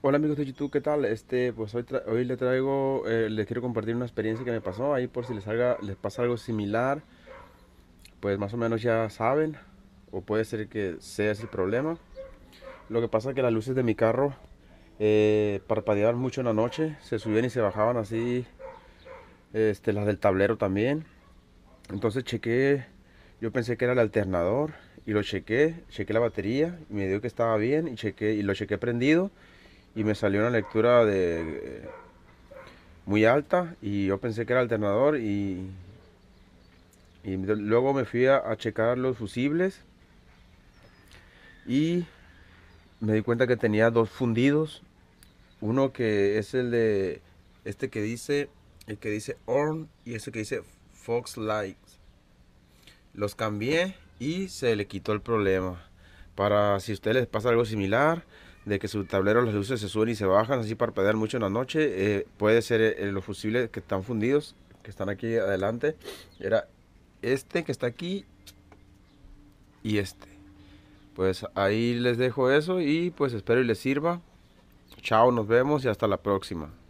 Hola amigos de YouTube, ¿qué tal? Este, pues hoy, les traigo, eh, les quiero compartir una experiencia que me pasó ahí por si les, salga, les pasa algo similar, pues más o menos ya saben, o puede ser que sea ese el problema. Lo que pasa es que las luces de mi carro eh, parpadeaban mucho en la noche, se subían y se bajaban así, este, las del tablero también. Entonces chequé, yo pensé que era el alternador y lo chequé, chequé la batería y me dio que estaba bien y chequé y lo chequé prendido y me salió una lectura de muy alta y yo pensé que era alternador y, y luego me fui a, checar los fusibles y me di cuenta que tenía dos fundidos uno que es el de este que dice el que dice Orn y ese que dice Fox Lights los cambié y se le quitó el problema para si a ustedes les pasa algo similar de que su tablero las luces se suben y se bajan, así para parpadear mucho en la noche. Eh, puede ser eh, los fusibles que están fundidos, que están aquí adelante. Era este que está aquí y este. Pues ahí les dejo eso y pues espero y les sirva. Chao, nos vemos y hasta la próxima.